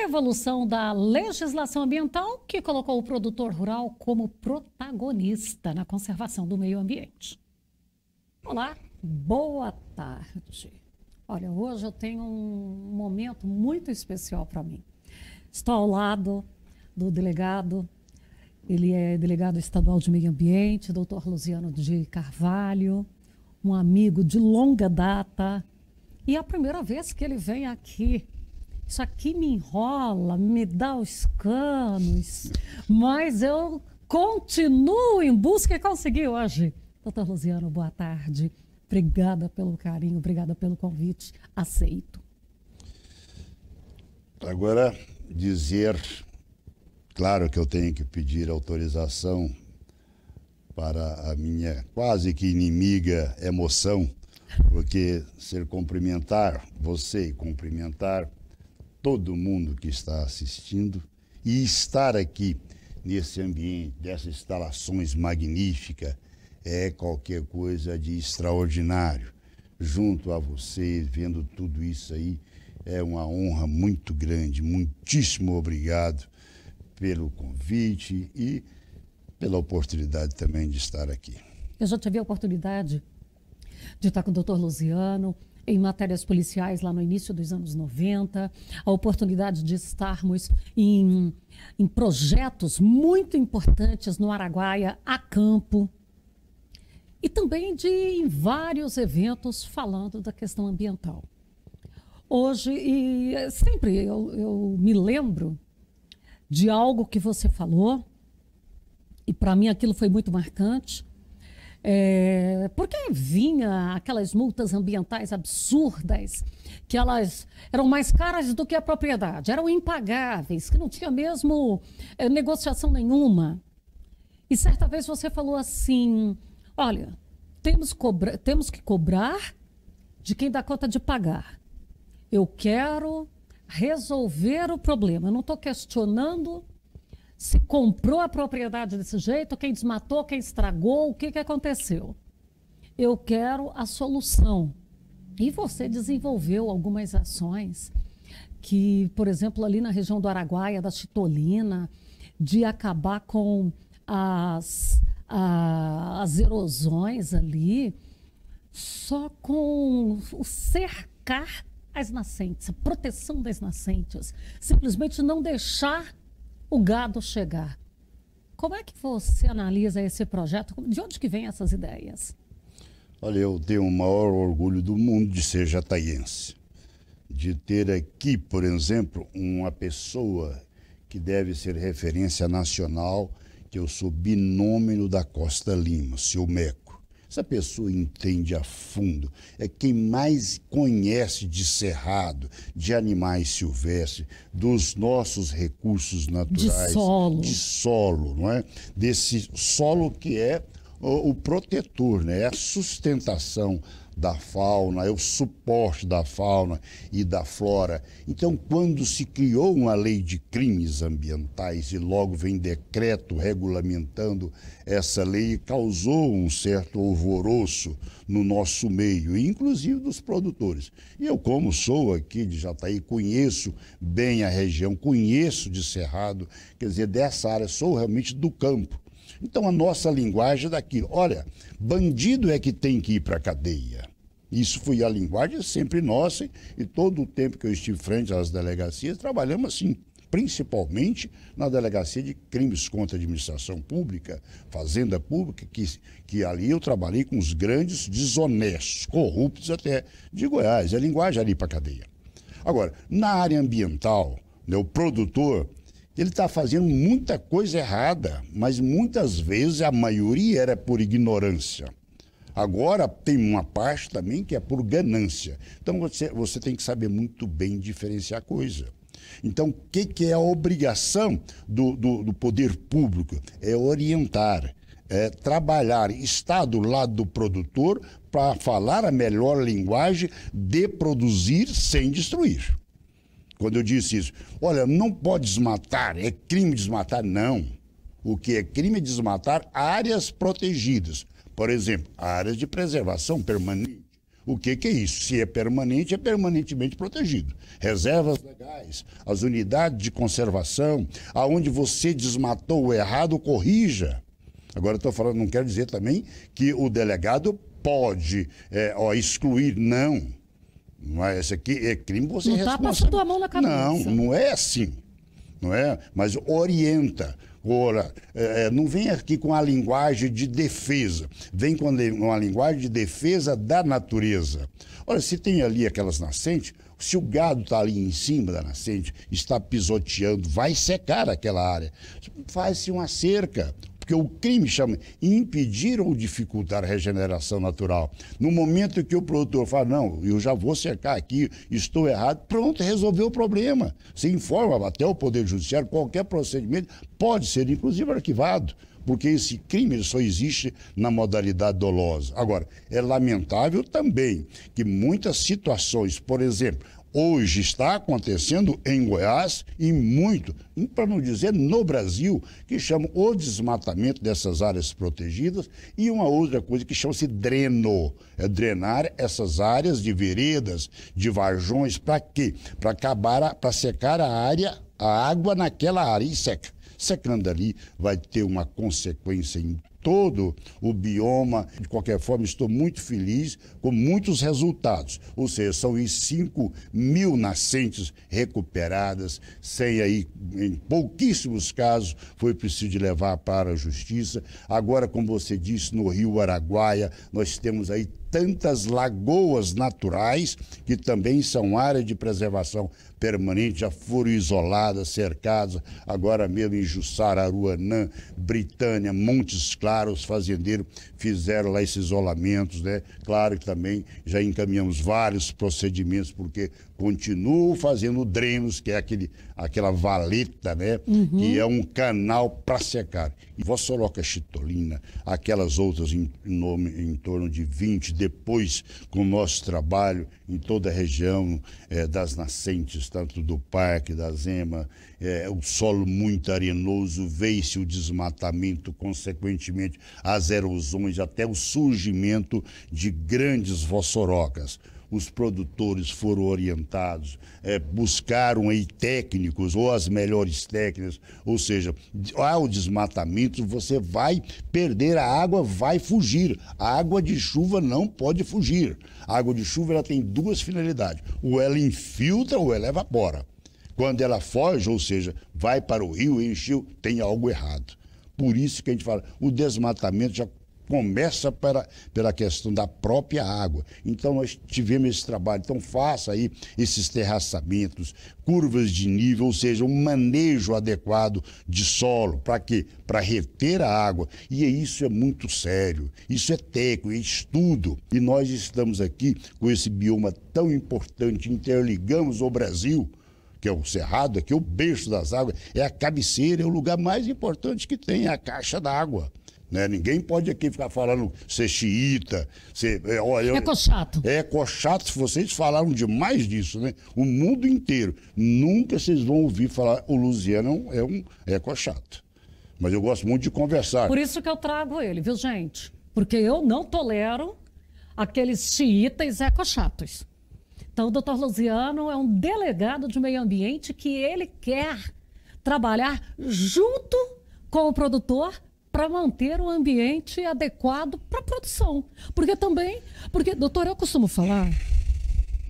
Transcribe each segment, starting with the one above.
A evolução da legislação ambiental que colocou o produtor rural como protagonista na conservação do meio ambiente. Olá, boa tarde. Olha, hoje eu tenho um momento muito especial para mim. Estou ao lado do delegado, ele é delegado estadual de meio ambiente, doutor Luciano de Carvalho, um amigo de longa data. E é a primeira vez que ele vem aqui isso aqui me enrola, me dá os canos, mas eu continuo em busca e consegui hoje. Doutor Rosiano, boa tarde. Obrigada pelo carinho, obrigada pelo convite. Aceito. Agora, dizer, claro que eu tenho que pedir autorização para a minha quase que inimiga emoção, porque ser cumprimentar, você cumprimentar todo mundo que está assistindo e estar aqui nesse ambiente, dessas instalações magníficas, é qualquer coisa de extraordinário. Junto a vocês, vendo tudo isso aí, é uma honra muito grande. Muitíssimo obrigado pelo convite e pela oportunidade também de estar aqui. Eu já tive a oportunidade de estar com o doutor Luziano, em matérias policiais lá no início dos anos 90, a oportunidade de estarmos em, em projetos muito importantes no Araguaia, a campo, e também de em vários eventos falando da questão ambiental. Hoje, e sempre eu, eu me lembro de algo que você falou, e para mim aquilo foi muito marcante, é, porque vinha aquelas multas ambientais absurdas, que elas eram mais caras do que a propriedade, eram impagáveis, que não tinha mesmo é, negociação nenhuma. E certa vez você falou assim: olha, temos, cobra, temos que cobrar de quem dá conta de pagar. Eu quero resolver o problema. Eu não estou questionando se comprou a propriedade desse jeito, quem desmatou, quem estragou, o que, que aconteceu. Eu quero a solução. E você desenvolveu algumas ações que, por exemplo, ali na região do Araguaia, da Chitolina, de acabar com as, a, as erosões ali, só com o cercar as nascentes, a proteção das nascentes, simplesmente não deixar o gado chegar. Como é que você analisa esse projeto? De onde que vem essas ideias? Olha, eu tenho o maior orgulho do mundo de ser jataiense. De ter aqui, por exemplo, uma pessoa que deve ser referência nacional, que eu sou binômio da Costa Lima, seu Meco essa pessoa entende a fundo, é quem mais conhece de cerrado, de animais silvestres, dos nossos recursos naturais. De solo. De solo, não é? Desse solo que é o, o protetor, né? É a sustentação da fauna, é o suporte da fauna e da flora. Então, quando se criou uma lei de crimes ambientais e logo vem decreto regulamentando essa lei, causou um certo alvoroço no nosso meio, inclusive dos produtores. E eu, como sou aqui de Jataí, conheço bem a região, conheço de Cerrado, quer dizer, dessa área, sou realmente do campo. Então a nossa linguagem é daquilo. Olha, bandido é que tem que ir para a cadeia. Isso foi a linguagem sempre nossa e todo o tempo que eu estive frente às delegacias, trabalhamos assim, principalmente na delegacia de crimes contra a administração pública, fazenda pública, que, que ali eu trabalhei com os grandes desonestos, corruptos até de Goiás. É linguagem ali para cadeia. Agora, na área ambiental, né, o produtor ele está fazendo muita coisa errada, mas muitas vezes a maioria era por ignorância. Agora tem uma parte também que é por ganância. Então você, você tem que saber muito bem diferenciar a coisa. Então, o que, que é a obrigação do, do, do poder público? É orientar, é, trabalhar, estar do lado do produtor para falar a melhor linguagem de produzir sem destruir. Quando eu disse isso, olha, não pode desmatar, é crime desmatar, não. O que é crime é desmatar áreas protegidas. Por exemplo, áreas de preservação permanente. O que, que, é isso? Se é permanente, é permanentemente protegido. Reservas legais, as unidades de conservação, aonde você desmatou o errado, corrija. Agora estou falando, não quero dizer também que o delegado pode é, ó, excluir, não. Mas é, esse aqui é crime, você não está passando a mão na cabeça. Não, não é assim. Não é? Mas orienta. Ora, é, é, não vem aqui com a linguagem de defesa, vem com uma linguagem de defesa da natureza. Olha, se tem ali aquelas nascentes, se o gado está ali em cima da nascente, está pisoteando, vai secar aquela área. Faz-se uma cerca, porque o crime chama impedir ou dificultar a regeneração natural. No momento que o produtor fala, não, eu já vou cercar aqui, estou errado, pronto, resolveu o problema. Se informa até o Poder Judiciário, qualquer procedimento pode ser, inclusive, arquivado porque esse crime só existe na modalidade dolosa. Agora, é lamentável também que muitas situações, por exemplo, hoje está acontecendo em Goiás e muito, para não dizer no Brasil, que chama o desmatamento dessas áreas protegidas e uma outra coisa que chama-se dreno, é drenar essas áreas de veredas, de varjões, para quê? Para acabar, para secar a área, a água naquela área e seca. Secando ali vai ter uma consequência em todo o bioma. De qualquer forma, estou muito feliz com muitos resultados. Ou seja, são aí 5 mil nascentes recuperadas, sem aí, em pouquíssimos casos, foi preciso levar para a justiça. Agora, como você disse, no Rio Araguaia, nós temos aí tantas lagoas naturais que também são área de preservação permanente, já foram isoladas, cercadas, agora mesmo em Jussara, Aruanã, Britânia, Montes Claros, claro, os fazendeiros fizeram lá esses isolamentos, né? Claro que também já encaminhamos vários procedimentos, porque continuo fazendo drenos, que é aquele, aquela valeta, né? Uhum. Que é um canal para secar. E vossoroca chitolina, aquelas outras em, nome, em torno de 20, depois com o nosso trabalho em toda a região é, das nascentes, tanto do parque, da Zema, é o solo muito arenoso, veio-se o desmatamento, consequentemente as erosões até o surgimento de grandes vossorocas os produtores foram orientados, é, buscaram aí técnicos ou as melhores técnicas, ou seja, ao desmatamento você vai perder a água, vai fugir. A água de chuva não pode fugir. A água de chuva ela tem duas finalidades: ou ela infiltra ou ela evapora. Quando ela foge, ou seja, vai para o rio, encheu, tem algo errado. Por isso que a gente fala, o desmatamento já começa para, pela questão da própria água. Então, nós tivemos esse trabalho. Então, faça aí esses terraçamentos, curvas de nível, ou seja, um manejo adequado de solo. Para quê? Para reter a água. E é isso é muito sério. Isso é técnico, é estudo. E nós estamos aqui com esse bioma tão importante, interligamos o Brasil que é o cerrado aqui, é o berço das águas, é a cabeceira, é o lugar mais importante que tem, é a caixa d'água. Né? Ninguém pode aqui ficar falando ser é xiita, ser. É, olha, é cochato. É cochato, vocês falaram demais disso, né? O mundo inteiro. Nunca vocês vão ouvir falar o Luziano é um é cochato. Mas eu gosto muito de conversar. Por isso que eu trago ele, viu, gente? Porque eu não tolero aqueles xiitas ecochatos. Então, o doutor Luziano é um delegado de meio ambiente que ele quer trabalhar junto com o produtor para manter o ambiente adequado para a produção. Porque também, porque, doutor, eu costumo falar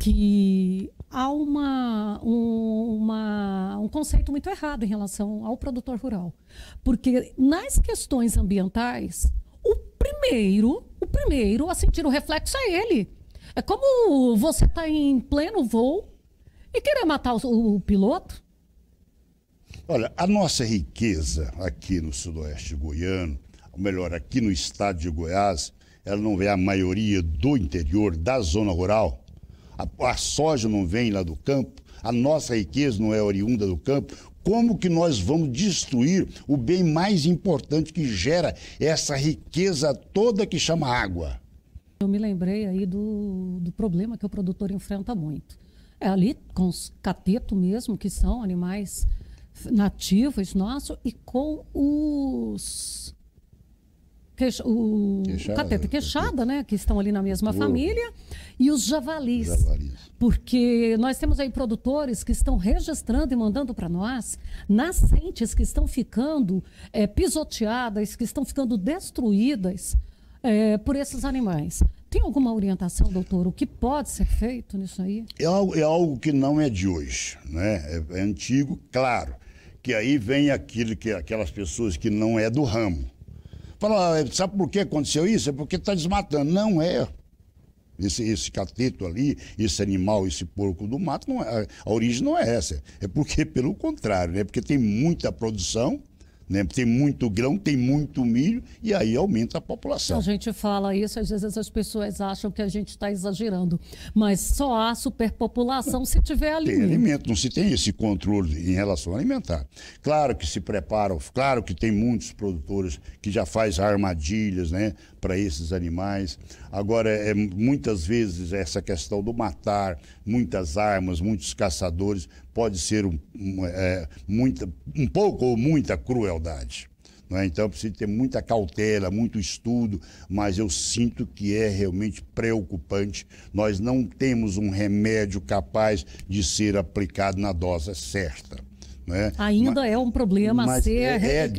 que há uma, um, uma, um conceito muito errado em relação ao produtor rural. Porque nas questões ambientais, o primeiro, o primeiro a sentir o reflexo é ele. É como você está em pleno voo e querer matar o, o piloto. Olha, a nossa riqueza aqui no sudoeste goiano, ou melhor, aqui no estado de Goiás, ela não vem a maioria do interior, da zona rural. A, a soja não vem lá do campo, a nossa riqueza não é oriunda do campo. Como que nós vamos destruir o bem mais importante que gera essa riqueza toda que chama água? Eu me lembrei aí do, do problema que o produtor enfrenta muito. É ali com os cateto mesmo, que são animais nativos nossos, e com os Queixa, o queixada, cateta né? queixada, né? Que estão ali na mesma Uou. família. E os javalis, javalis. Porque nós temos aí produtores que estão registrando e mandando para nós nascentes que estão ficando é, pisoteadas, que estão ficando destruídas é, por esses animais. Tem alguma orientação, doutor, o que pode ser feito nisso aí? É algo, é algo que não é de hoje, né? É, é antigo, claro. Que aí vem aquilo que aquelas pessoas que não é do ramo. Fala, ah, é, sabe por que aconteceu isso? É porque está desmatando. Não é. Esse, esse cateto ali, esse animal, esse porco do mato, não é, a origem não é essa. É porque, pelo contrário, né? Porque tem muita produção né? Tem muito grão, tem muito milho e aí aumenta a população. A gente fala isso, às vezes as pessoas acham que a gente está exagerando, mas só há superpopulação se tiver alimento. Tem alimento, não se tem esse controle em relação alimentar. Claro que se preparam, claro que tem muitos produtores que já faz armadilhas né, para esses animais. Agora, é, muitas vezes essa questão do matar, muitas armas, muitos caçadores pode ser um, um, é, muita, um pouco ou muita crueldade. É? Então, precisa ter muita cautela, muito estudo, mas eu sinto que é realmente preocupante. Nós não temos um remédio capaz de ser aplicado na dose certa. É? Ainda mas, é um problema a ser é, é,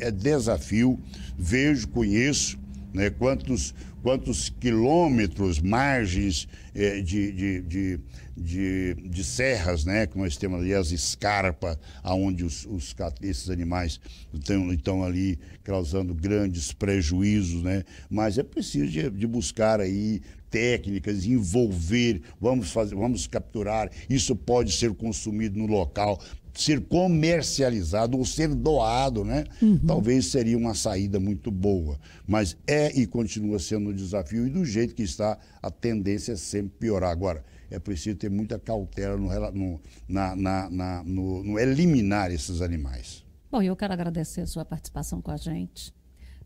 é desafio, vejo, conheço né, quantos quantos quilômetros, margens de, de, de, de, de serras, né? Que nós temos ali as escarpas, aonde os, os, esses animais estão, estão ali causando grandes prejuízos, né? Mas é preciso de, de buscar aí técnicas, envolver, vamos fazer, vamos capturar, isso pode ser consumido no local ser comercializado ou ser doado, né? Uhum. Talvez seria uma saída muito boa. Mas é e continua sendo um desafio, e do jeito que está, a tendência é sempre piorar. Agora, é preciso ter muita cautela no, no, na, na, na, no, no eliminar esses animais. Bom, eu quero agradecer a sua participação com a gente.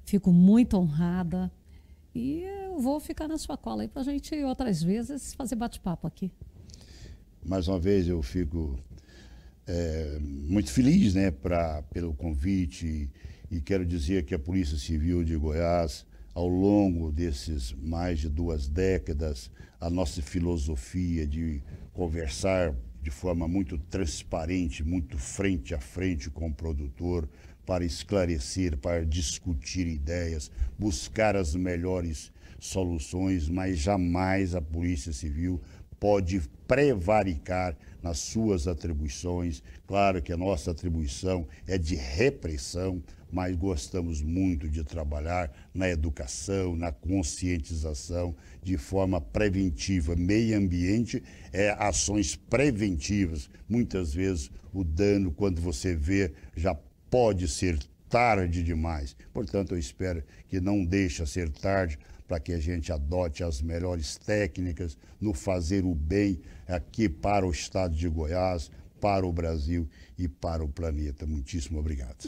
Fico muito honrada. E eu vou ficar na sua cola aí para a gente outras vezes fazer bate-papo aqui. Mais uma vez eu fico é, muito feliz né, pra, pelo convite e quero dizer que a Polícia Civil de Goiás, ao longo desses mais de duas décadas, a nossa filosofia de conversar de forma muito transparente, muito frente a frente com o produtor, para esclarecer, para discutir ideias, buscar as melhores soluções, mas jamais a Polícia Civil pode prevaricar nas suas atribuições. Claro que a nossa atribuição é de repressão, mas gostamos muito de trabalhar na educação, na conscientização, de forma preventiva. Meio ambiente é ações preventivas. Muitas vezes o dano, quando você vê, já pode ser tarde demais. Portanto, eu espero que não deixe ser tarde para que a gente adote as melhores técnicas no fazer o bem aqui para o estado de Goiás, para o Brasil e para o planeta. Muitíssimo obrigado.